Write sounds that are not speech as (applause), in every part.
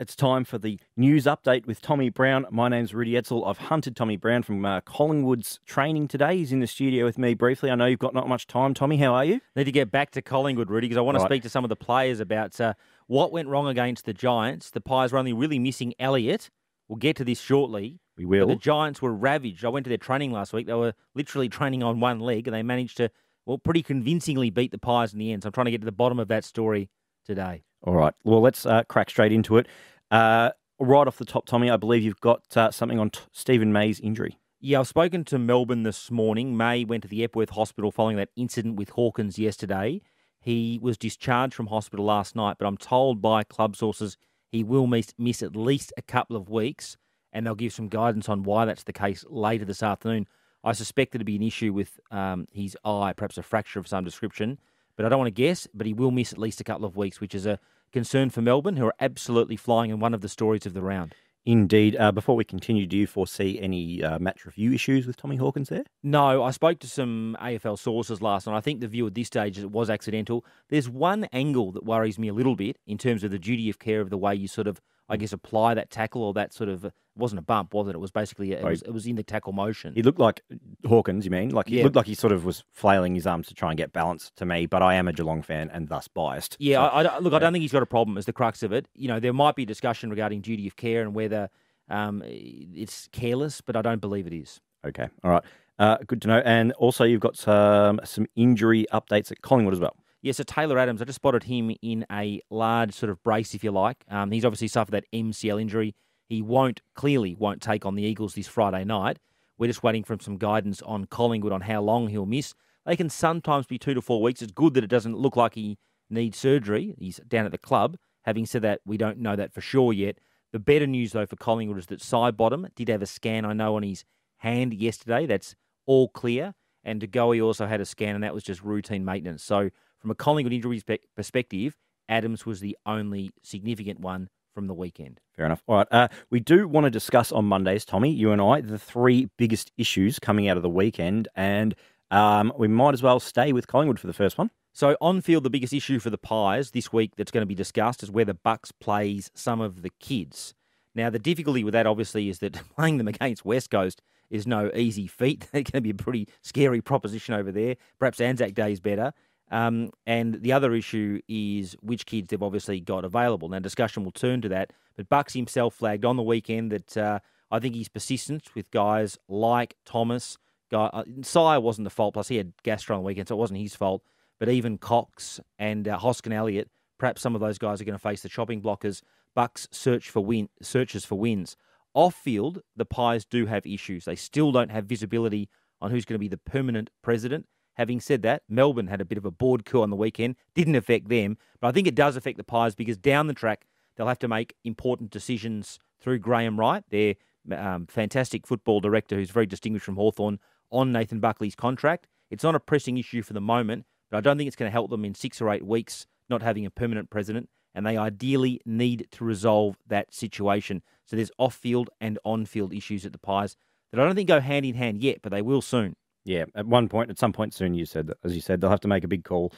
It's time for the news update with Tommy Brown. My name's Rudy Etzel. I've hunted Tommy Brown from uh, Collingwood's training today. He's in the studio with me briefly. I know you've got not much time. Tommy, how are you? Need to get back to Collingwood, Rudy, because I want right. to speak to some of the players about uh, what went wrong against the Giants. The Pies were only really missing Elliott. We'll get to this shortly. We will. But the Giants were ravaged. I went to their training last week. They were literally training on one leg, and they managed to, well, pretty convincingly beat the Pies in the end. So I'm trying to get to the bottom of that story today. All right. Well, let's uh, crack straight into it. Uh, right off the top, Tommy, I believe you've got uh, something on t- Stephen May's injury. Yeah, I've spoken to Melbourne this morning. May went to the Epworth Hospital following that incident with Hawkins yesterday. He was discharged from hospital last night, but I'm told by club sources he will miss, miss at least a couple of weeks, and they'll give some guidance on why that's the case later this afternoon. I suspect it'll be an issue with um, his eye, perhaps a fracture of some description, but I don't want to guess. But he will miss at least a couple of weeks, which is a concern for Melbourne, who are absolutely flying in one of the stories of the round. Indeed. Uh, before we continue, do you foresee any uh, match review issues with Tommy Hawkins there? No, I spoke to some AFL sources last night. I think the view at this stage is it was accidental. There's one angle that worries me a little bit in terms of the duty of care of the way you sort of I guess, apply that tackle or that sort of it uh, wasn't a bump, was it? It was basically it, was, it was in the tackle motion. He looked like Hawkins. You mean like he yeah. looked like he sort of was flailing his arms to try and get balance to me. But I am a Geelong fan and thus biased. Yeah, so, I, I, look, yeah. I don't think he's got a problem. Is the crux of it? You know, there might be discussion regarding duty of care and whether um, it's careless, but I don't believe it is. Okay, all right. Uh, good to know. And also, you've got some some injury updates at Collingwood as well yeah, so Taylor Adams, I just spotted him in a large sort of brace, if you like. Um, he's obviously suffered that MCL injury. He won't, clearly, won't take on the Eagles this Friday night. We're just waiting from some guidance on Collingwood on how long he'll miss. They can sometimes be two to four weeks. It's good that it doesn't look like he needs surgery. He's down at the club. Having said that, we don't know that for sure yet. The better news, though, for Collingwood is that Sidebottom did have a scan, I know, on his hand yesterday. That's all clear. And DeGoey also had a scan, and that was just routine maintenance. So from a Collingwood injury perspective, Adams was the only significant one from the weekend. Fair enough. All right. Uh, we do want to discuss on Mondays, Tommy, you and I, the three biggest issues coming out of the weekend. And um, we might as well stay with Collingwood for the first one. So on field, the biggest issue for the Pies this week that's going to be discussed is whether Bucks plays some of the kids. Now the difficulty with that obviously is that (laughs) playing them against West Coast is no easy feat. (laughs) They're going to be a pretty scary proposition over there. Perhaps Anzac Day is better, um, and the other issue is which kids they've obviously got available. Now, discussion will turn to that, but Bucks himself flagged on the weekend that uh, I think his persistence with guys like Thomas, guy, uh, Sire wasn't the fault, plus he had gastro on the weekend, so it wasn't his fault, but even Cox and uh, Hoskin Elliott, perhaps some of those guys are going to face the chopping blockers. Bucks search for win, searches for wins. Off field, the Pies do have issues. They still don't have visibility on who's going to be the permanent president Having said that, Melbourne had a bit of a board coup on the weekend. Didn't affect them, but I think it does affect the Pies because down the track, they'll have to make important decisions through Graham Wright, their um, fantastic football director who's very distinguished from Hawthorn on Nathan Buckley's contract. It's not a pressing issue for the moment, but I don't think it's going to help them in six or eight weeks not having a permanent president, and they ideally need to resolve that situation. So there's off field and on field issues at the Pies that I don't think go hand in hand yet, but they will soon yeah, at one point, at some point soon, you said that, as you said, they'll have to make a big call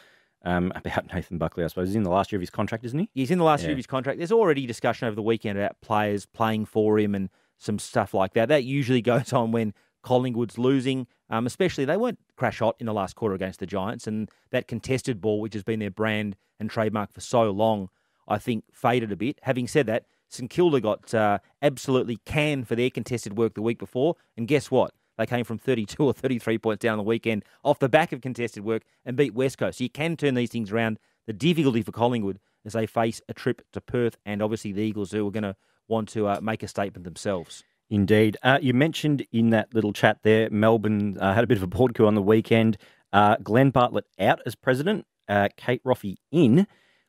um, (laughs) about Nathan Buckley. I suppose he's in the last year of his contract, isn't he? He's in the last yeah. year of his contract. There's already discussion over the weekend about players playing for him and some stuff like that. That usually (laughs) goes on when Collingwood's losing, um, especially they weren't crash hot in the last quarter against the Giants, and that contested ball, which has been their brand and trademark for so long, I think faded a bit. Having said that, St Kilda got uh, absolutely canned for their contested work the week before, and guess what? They came from 32 or 33 points down on the weekend off the back of contested work and beat West Coast. So you can turn these things around. The difficulty for Collingwood is they face a trip to Perth and obviously the Eagles who are going to want to uh, make a statement themselves. Indeed. Uh, you mentioned in that little chat there, Melbourne uh, had a bit of a board coup on the weekend. Uh, Glenn Bartlett out as president, uh, Kate Roffey in.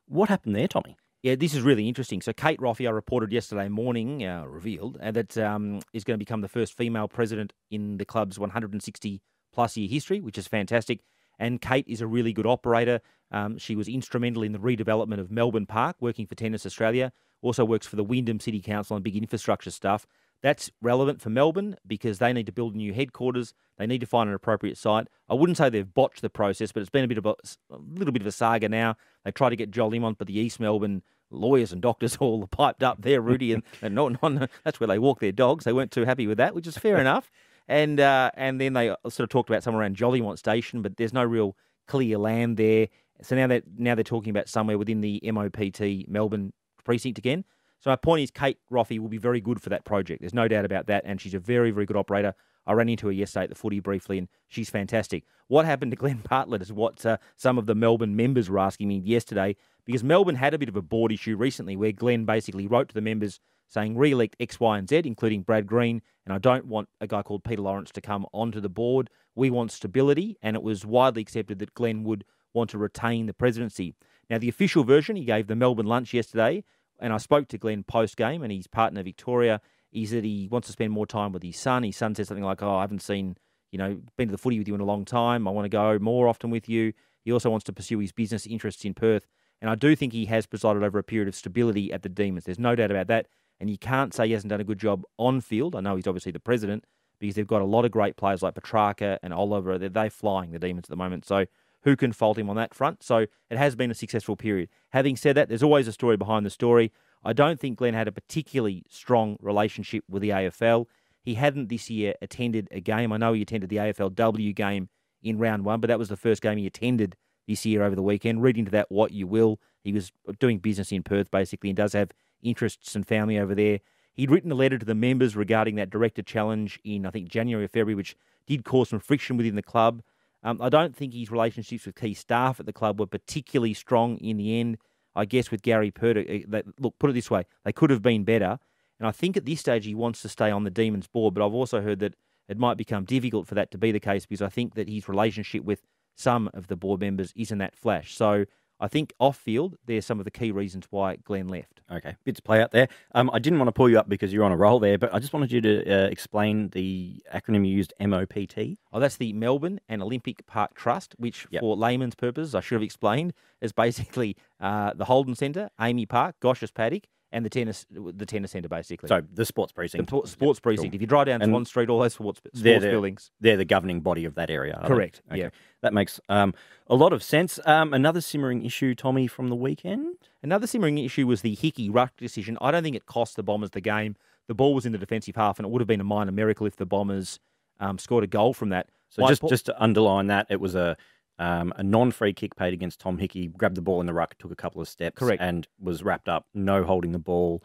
What happened there, Tommy? Yeah, this is really interesting. So, Kate Roffey, reported yesterday morning, uh, revealed uh, that um, is going to become the first female president in the club's 160 plus year history, which is fantastic. And Kate is a really good operator. Um, she was instrumental in the redevelopment of Melbourne Park, working for Tennis Australia. Also works for the Wyndham City Council on big infrastructure stuff. That's relevant for Melbourne because they need to build a new headquarters. They need to find an appropriate site. I wouldn't say they've botched the process, but it's been a bit of a, a little bit of a saga now. They tried to get Joel Limont, but the East Melbourne lawyers and doctors (laughs) all piped up there, Rudy, and, (laughs) and not, On, that's where they walk their dogs. They weren't too happy with that, which is fair (laughs) enough. And uh, and then they uh, sort of talked about somewhere around Jollywant Station, but there's no real clear land there. So now they're, now they're talking about somewhere within the MOPT Melbourne precinct again. So my point is, Kate Roffey will be very good for that project. There's no doubt about that, and she's a very, very good operator. I ran into her yesterday at the footy briefly, and she's fantastic. What happened to Glenn Bartlett is what uh, some of the Melbourne members were asking me yesterday because Melbourne had a bit of a board issue recently where Glenn basically wrote to the members saying re-elect X, Y, and Z, including Brad Green, and I don't want a guy called Peter Lawrence to come onto the board. We want stability, and it was widely accepted that Glenn would want to retain the presidency. Now, the official version he gave the Melbourne lunch yesterday, and I spoke to Glenn post game and his partner Victoria, is that he wants to spend more time with his son. His son says something like, "Oh, I haven't seen." You know, been to the footy with you in a long time. I want to go more often with you. He also wants to pursue his business interests in Perth and I do think he has presided over a period of stability at the Demons. There's no doubt about that. And you can't say he hasn't done a good job on field. I know he's obviously the president because they've got a lot of great players like Petrarca and Oliver. They're, they flying the Demons at the moment. So who can fault him on that front? So it has been a successful period. Having said that, there's always a story behind the story. I don't think Glenn had a particularly strong relationship with the AFL. He hadn't this year attended a game. I know he attended the AFLW game in round one, but that was the first game he attended this year over the weekend. Read into that what you will. He was doing business in Perth basically and does have interests and family over there. He'd written a letter to the members regarding that director challenge in, I think, January or February, which did cause some friction within the club. Um, I don't think his relationships with key staff at the club were particularly strong in the end. I guess with Gary Perdic, eh, look, put it this way, they could have been better. And I think at this stage he wants to stay on the Demons board, but I've also heard that it might become difficult for that to be the case because I think that his relationship with some of the board members isn't that flash. So I think off field, there's some of the key reasons why Glenn left. Okay, bit to play out there. Um, I didn't want to pull you up because you're on a roll there, but I just wanted you to uh, explain the acronym you used, MOPT. Oh, that's the Melbourne and Olympic Park Trust, which yep. for layman's purposes, I should have explained, is basically uh, the Holden Centre, Amy Park, Gosh's Paddock, and the tennis the tennis centre basically. So the sports precinct. The sports yep. precinct. Cool. If you drive down Swan Street, all those sports, sports they're buildings. They're the governing body of that area. Correct. Okay. Yeah, that makes um, a lot of sense. Um, another simmering issue, Tommy, from the weekend. Another simmering issue was the Hickey ruck decision. I don't think it cost the Bombers the game. The ball was in the defensive half, and it would have been a minor miracle if the Bombers um, scored a goal from that. So just, just to underline that, it was a um, a non-free kick paid against Tom Hickey, grabbed the ball in the ruck, took a couple of steps, correct, and was wrapped up. No holding the ball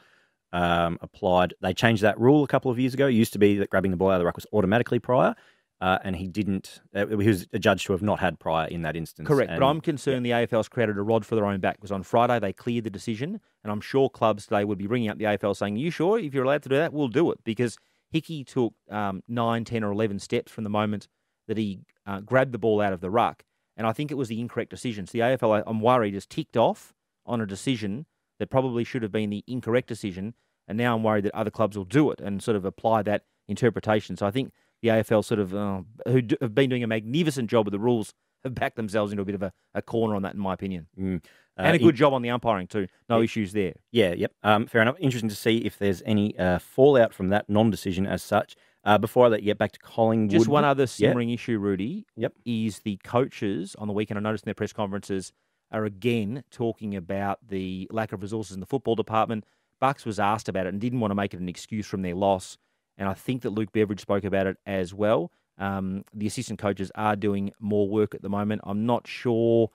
um, applied. They changed that rule a couple of years ago. It used to be that grabbing the ball out of the ruck was automatically prior. Uh, and he didn't. Uh, he was adjudged to have not had prior in that instance. Correct, and, but I'm concerned yeah. the AFL's created a rod for their own back because on Friday they cleared the decision, and I'm sure clubs today would be ringing up the AFL saying, "You sure? If you're allowed to do that, we'll do it." Because Hickey took um, nine, ten, or eleven steps from the moment that he uh, grabbed the ball out of the ruck, and I think it was the incorrect decision. So the AFL, I'm worried, is ticked off on a decision that probably should have been the incorrect decision. And now I'm worried that other clubs will do it and sort of apply that interpretation. So I think the AFL sort of, uh, who do, have been doing a magnificent job with the rules, (laughs) have backed themselves into a bit of a, a corner on that, in my opinion. Mm. Uh, and a good in- job on the umpiring, too. No issues there. Yeah, yep. Um, fair enough. Interesting to see if there's any uh, fallout from that non decision as such. Uh, before I let you get back to Collingwood, just one other simmering yep. issue, Rudy. Yep, is the coaches on the weekend. I noticed in their press conferences are again talking about the lack of resources in the football department. Bucks was asked about it and didn't want to make it an excuse from their loss. And I think that Luke Beveridge spoke about it as well. Um, the assistant coaches are doing more work at the moment. I'm not sure.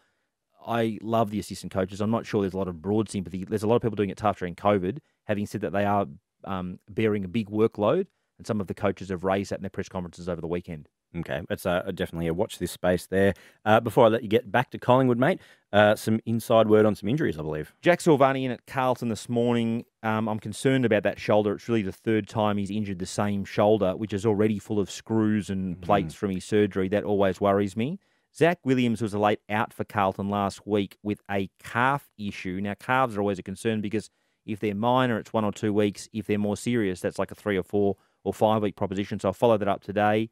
I love the assistant coaches. I'm not sure there's a lot of broad sympathy. There's a lot of people doing it tough during COVID. Having said that, they are um, bearing a big workload. And some of the coaches have raised that in their press conferences over the weekend. Okay, it's uh, definitely a watch this space there. Uh, before I let you get back to Collingwood, mate, uh, some inside word on some injuries, I believe. Jack Silvani in at Carlton this morning. Um, I'm concerned about that shoulder. It's really the third time he's injured the same shoulder, which is already full of screws and mm-hmm. plates mm. from his surgery. That always worries me. Zach Williams was a late out for Carlton last week with a calf issue. Now, calves are always a concern because if they're minor, it's one or two weeks. If they're more serious, that's like a three or four or five week proposition. So I'll follow that up today.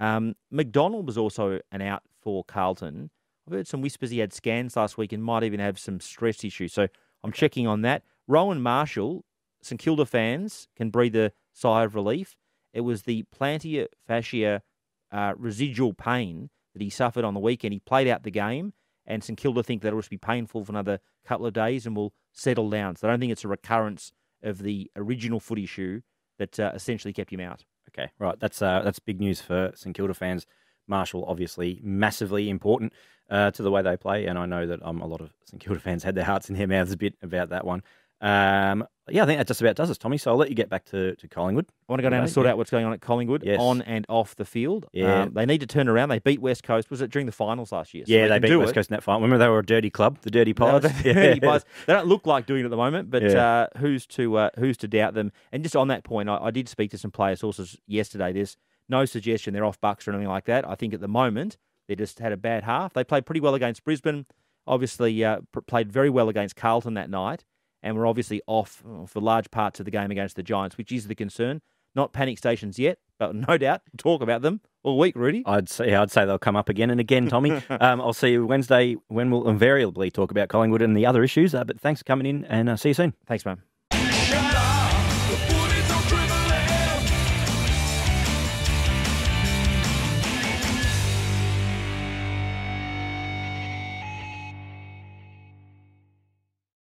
Um, McDonald was also an out for Carlton. I've heard some whispers he had scans last week and might even have some stress issues. So I'm checking on that. Rowan Marshall, St Kilda fans can breathe a sigh of relief. It was the plantar fascia uh, residual pain that he suffered on the weekend. He played out the game, and St Kilda think that'll just be painful for another couple of days and will settle down. So I don't think it's a recurrence of the original foot issue that uh, essentially kept him out. Okay, right. That's uh, that's big news for St Kilda fans. Marshall, obviously, massively important uh, to the way they play, and I know that um, a lot of St Kilda fans had their hearts in their mouths a bit about that one. Um, yeah, I think that just about does us, Tommy. So I'll let you get back to, to Collingwood. I want to go down and sort out what's going on at Collingwood yes. on and off the field. Yeah. Um, they need to turn around. They beat West Coast. Was it during the finals last year? So yeah, they, they beat West it. Coast in that final. Remember, they were a dirty club, the Dirty Pies. (laughs) They, dirty pies. they don't look like doing it at the moment, but yeah. uh, who's to uh, who's to doubt them? And just on that point, I, I did speak to some player sources yesterday. There's no suggestion they're off bucks or anything like that. I think at the moment, they just had a bad half. They played pretty well against Brisbane, obviously, uh, played very well against Carlton that night and were obviously off uh, for large parts of the game against the Giants, which is the concern. Not panic stations yet, but (laughs) no doubt talk about them all week, Rudy. I'd say I'd say they'll come up again and again, Tommy. (laughs) um, I'll see you Wednesday when we'll invariably talk about Collingwood and the other issues. Uh, but thanks for coming in, and uh, see you soon. Thanks, man.